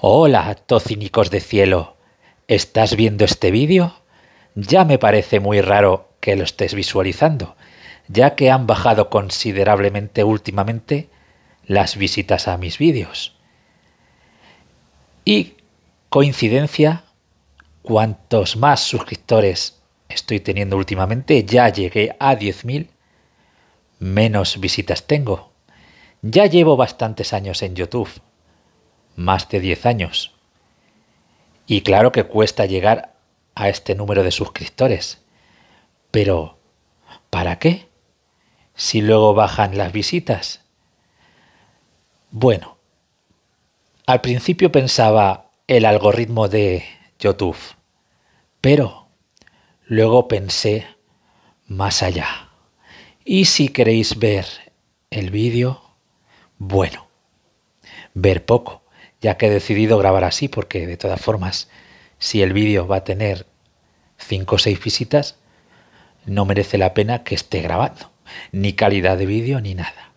Hola, tocínicos de cielo. ¿Estás viendo este vídeo? Ya me parece muy raro que lo estés visualizando, ya que han bajado considerablemente últimamente las visitas a mis vídeos. Y coincidencia, cuantos más suscriptores estoy teniendo últimamente, ya llegué a 10.000, menos visitas tengo. Ya llevo bastantes años en YouTube más de 10 años. Y claro que cuesta llegar a este número de suscriptores. Pero, ¿para qué? Si luego bajan las visitas. Bueno, al principio pensaba el algoritmo de YouTube, pero luego pensé más allá. Y si queréis ver el vídeo, bueno, ver poco, ya que he decidido grabar así, porque de todas formas, si el vídeo va a tener 5 o 6 visitas, no merece la pena que esté grabando, ni calidad de vídeo ni nada.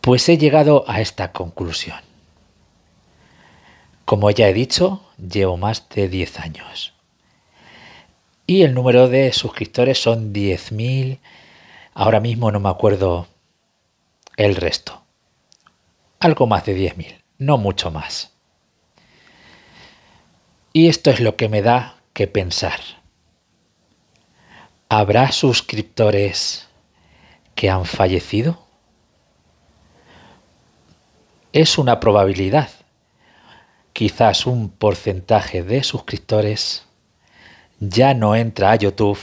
Pues he llegado a esta conclusión. Como ya he dicho, llevo más de 10 años. Y el número de suscriptores son 10.000. Ahora mismo no me acuerdo el resto. Algo más de 10.000 no mucho más. Y esto es lo que me da que pensar. ¿Habrá suscriptores que han fallecido? Es una probabilidad. Quizás un porcentaje de suscriptores ya no entra a YouTube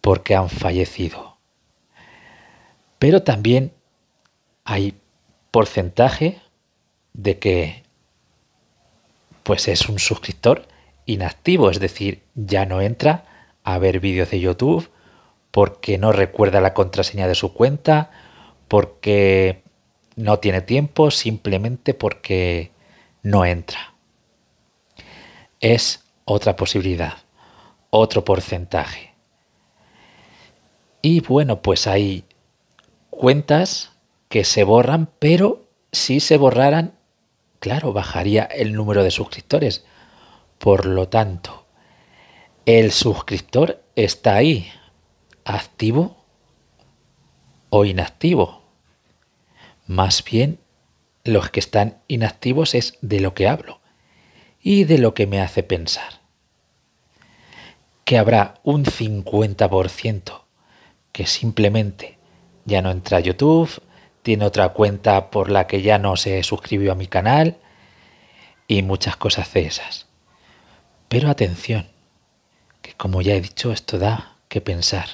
porque han fallecido. Pero también hay porcentaje de que pues es un suscriptor inactivo, es decir, ya no entra a ver vídeos de YouTube porque no recuerda la contraseña de su cuenta, porque no tiene tiempo, simplemente porque no entra. Es otra posibilidad, otro porcentaje. Y bueno, pues hay cuentas que se borran, pero si se borraran claro, bajaría el número de suscriptores. Por lo tanto, el suscriptor está ahí, activo o inactivo. Más bien, los que están inactivos es de lo que hablo y de lo que me hace pensar. Que habrá un 50% que simplemente ya no entra a YouTube, tiene otra cuenta por la que ya no se suscribió a mi canal y muchas cosas de esas. Pero atención, que como ya he dicho, esto da que pensar.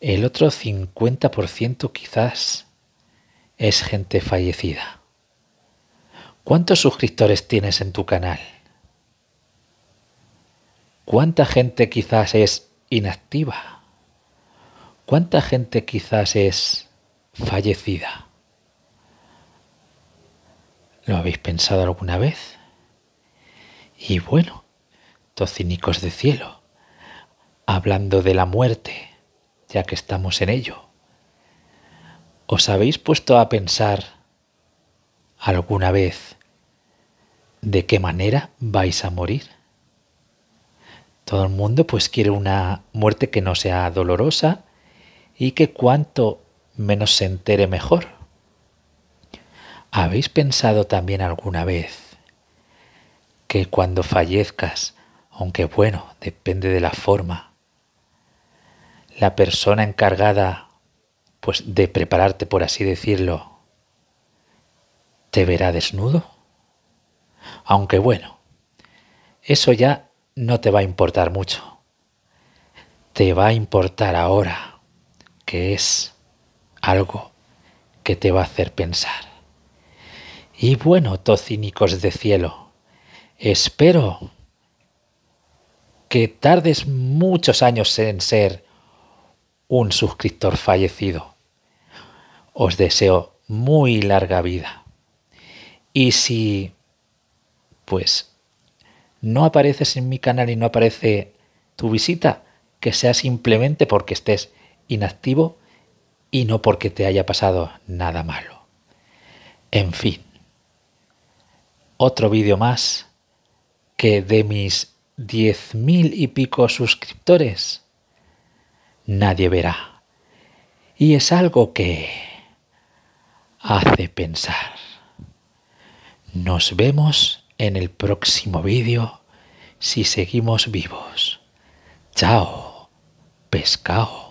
El otro 50% quizás es gente fallecida. ¿Cuántos suscriptores tienes en tu canal? ¿Cuánta gente quizás es inactiva? ¿Cuánta gente quizás es fallecida. ¿Lo habéis pensado alguna vez? Y bueno, tocinicos de cielo, hablando de la muerte, ya que estamos en ello, ¿os habéis puesto a pensar alguna vez de qué manera vais a morir? Todo el mundo pues quiere una muerte que no sea dolorosa y que cuanto menos se entere mejor. ¿Habéis pensado también alguna vez que cuando fallezcas, aunque bueno, depende de la forma, la persona encargada pues de prepararte por así decirlo te verá desnudo? Aunque bueno, eso ya no te va a importar mucho. Te va a importar ahora, que es algo que te va a hacer pensar. Y bueno, tocínicos de cielo, espero que tardes muchos años en ser un suscriptor fallecido. Os deseo muy larga vida. Y si, pues, no apareces en mi canal y no aparece tu visita, que sea simplemente porque estés inactivo y no porque te haya pasado nada malo. En fin, otro vídeo más que de mis diez mil y pico suscriptores nadie verá. Y es algo que hace pensar. Nos vemos en el próximo vídeo si seguimos vivos. Chao, pescado.